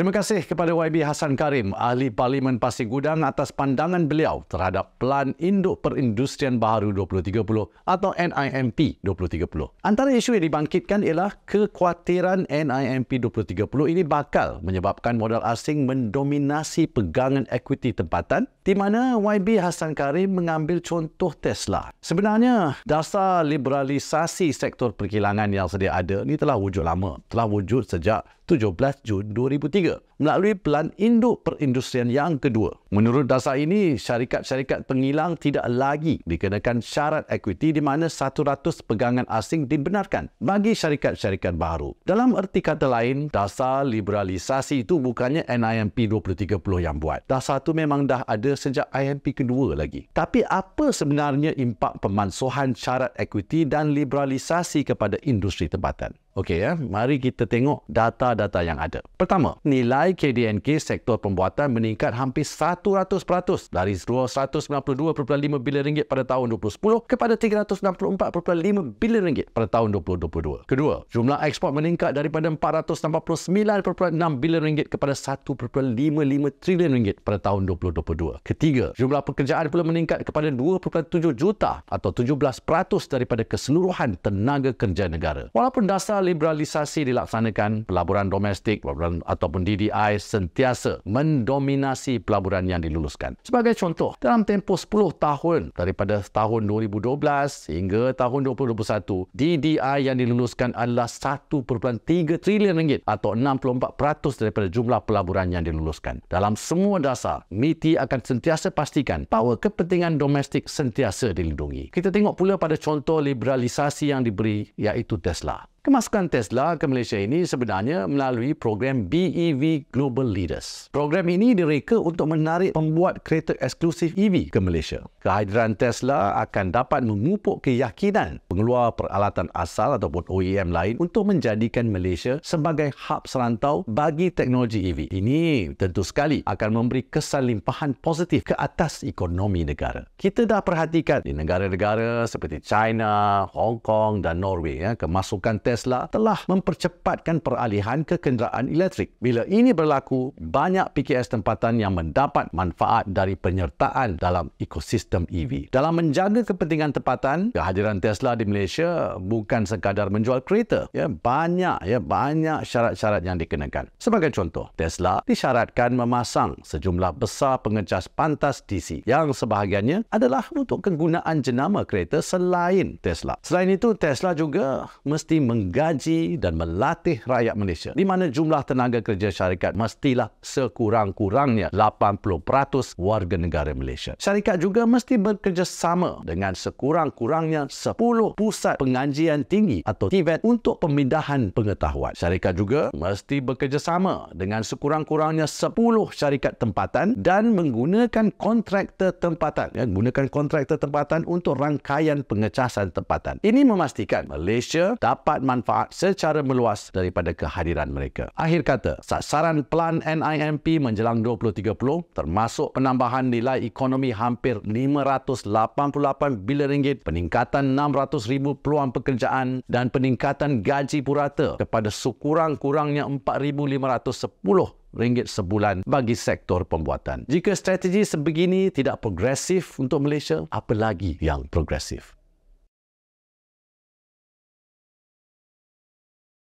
Terima kasih kepada YB Hasan Karim, ahli Parlimen Pasir Gudang atas pandangan beliau terhadap Plan Induk Perindustrian Baharu 2030 atau NIMP 2030. Antara isu yang dibangkitkan ialah kekhawatiran NIMP 2030 ini bakal menyebabkan modal asing mendominasi pegangan equity tempatan di mana YB Hassan Karim mengambil contoh Tesla. Sebenarnya, dasar liberalisasi sektor perkilangan yang sedia ada ini telah wujud lama, telah wujud sejak 17 Jun 2003 melalui Pelan Induk Perindustrian yang kedua. Menurut dasar ini, syarikat-syarikat pengilang tidak lagi dikenakan syarat equity di mana 100 pegangan asing dibenarkan bagi syarikat-syarikat baru. Dalam erti kata lain, dasar liberalisasi itu bukannya NIMP 2030 yang buat. Dasar itu memang dah ada sejak IMP kedua lagi. Tapi apa sebenarnya impak pemansuhan syarat equity dan liberalisasi kepada industri tempatan? Okey ya, mari kita tengok data-data yang ada. Pertama, nilai KDNK sektor pembuatan meningkat hampir 100% dari 292.5 bilion ringgit pada tahun 2010 kepada 364.5 bilion ringgit pada tahun 2022. Kedua, jumlah ekspor meningkat daripada 489.6 bilion ringgit kepada 1.55 trilion ringgit pada tahun 2022. Ketiga, jumlah pekerjaan pula meningkat kepada 2.7 juta atau 17% daripada keseluruhan tenaga kerja negara. Walaupun dasar liberalisasi dilaksanakan, pelaburan domestik pelaburan ataupun DDI sentiasa mendominasi pelaburan yang diluluskan. Sebagai contoh, dalam tempoh 10 tahun daripada tahun 2012 sehingga tahun 2021, DDI yang diluluskan adalah 1.3 trilion ringgit atau 64% daripada jumlah pelaburan yang diluluskan. Dalam semua dasar, MITI akan sentiasa pastikan bahawa kepentingan domestik sentiasa dilindungi. Kita tengok pula pada contoh liberalisasi yang diberi iaitu Tesla. Kemasukan Tesla ke Malaysia ini sebenarnya melalui program BEV Global Leaders. Program ini direka untuk menarik pembuat kereta eksklusif EV ke Malaysia. Kehadiran Tesla akan dapat memupuk keyakinan pengeluar peralatan asal ataupun OEM lain untuk menjadikan Malaysia sebagai hub serantau bagi teknologi EV. Ini tentu sekali akan memberi kesan limpahan positif ke atas ekonomi negara. Kita dah perhatikan di negara-negara seperti China, Hong Kong dan Norway ya, kemasukan Tesla Tesla telah mempercepatkan peralihan ke kenderaan elektrik. Bila ini berlaku, banyak PKS tempatan yang mendapat manfaat dari penyertaan dalam ekosistem EV. Dalam menjaga kepentingan tempatan, kehadiran Tesla di Malaysia bukan sekadar menjual kereta. Ya, banyak ya banyak syarat-syarat yang dikenakan. Sebagai contoh, Tesla disyaratkan memasang sejumlah besar pengecas pantas DC yang sebahagiannya adalah untuk kegunaan jenama kereta selain Tesla. Selain itu, Tesla juga mesti meng menggaji dan melatih rakyat Malaysia di mana jumlah tenaga kerja syarikat mestilah sekurang-kurangnya 80% warga negara Malaysia. Syarikat juga mesti bekerjasama dengan sekurang-kurangnya 10 pusat pengajian tinggi atau TVET untuk pemindahan pengetahuan. Syarikat juga mesti bekerjasama dengan sekurang-kurangnya 10 syarikat tempatan dan menggunakan kontraktor tempatan. Ya, gunakan kontraktor tempatan untuk rangkaian pengecasan tempatan. Ini memastikan Malaysia dapat manfaat secara meluas daripada kehadiran mereka. Akhir kata, sasaran pelan NIMP menjelang 2030 termasuk penambahan nilai ekonomi hampir 588 bilion ringgit, peningkatan 600 ribu peluang pekerjaan dan peningkatan gaji purata kepada sekurang-kurangnya 4510 ringgit sebulan bagi sektor pembuatan. Jika strategi sebegini tidak progresif untuk Malaysia, apa lagi yang progresif?